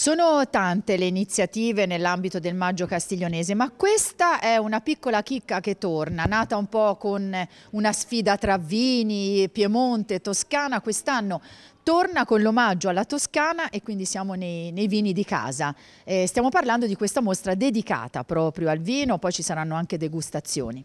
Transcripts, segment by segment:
Sono tante le iniziative nell'ambito del Maggio Castiglionese, ma questa è una piccola chicca che torna, nata un po' con una sfida tra vini, Piemonte, Toscana, quest'anno torna con l'omaggio alla Toscana e quindi siamo nei, nei vini di casa. Eh, stiamo parlando di questa mostra dedicata proprio al vino, poi ci saranno anche degustazioni.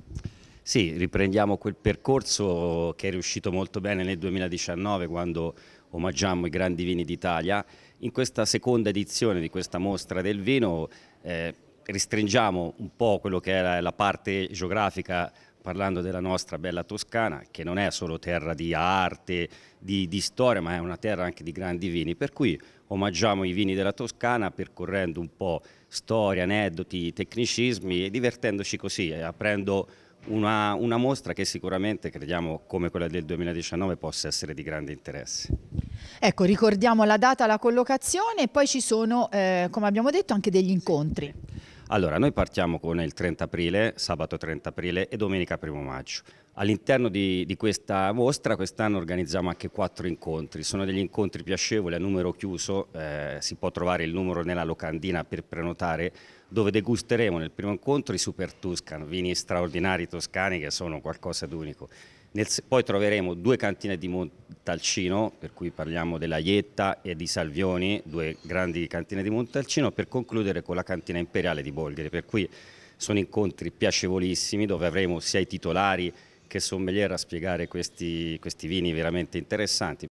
Sì, riprendiamo quel percorso che è riuscito molto bene nel 2019 quando omaggiamo i grandi vini d'Italia. In questa seconda edizione di questa mostra del vino eh, restringiamo un po' quello che era la parte geografica parlando della nostra bella Toscana, che non è solo terra di arte, di, di, storia, ma è una terra anche di grandi vini, per cui omaggiamo i vini della Toscana percorrendo un po' storia, aneddoti, tecnicismi e divertendoci così, aprendo una, una mostra che sicuramente crediamo come quella del 2019 possa essere di grande interesse. Ecco, ricordiamo la data, la collocazione e poi ci sono, eh, come abbiamo detto, anche degli incontri. Allora, noi partiamo con il 30 aprile, sabato 30 aprile e domenica 1 maggio. All'interno di, di, questa mostra quest'anno organizziamo anche quattro incontri, sono degli incontri piacevoli a numero chiuso, eh, si può trovare il numero nella locandina per prenotare, dove degusteremo nel primo incontro i Super Tuscan, vini straordinari toscani che sono qualcosa d'unico. poi troveremo due cantine di Montalcino, per cui parliamo della Ietta e di Salvioni, due grandi cantine di Montalcino, per concludere con la cantina imperiale di Bolgheri, per cui sono incontri piacevolissimi dove avremo sia i titolari che sommelier a spiegare questi, questi vini veramente interessanti.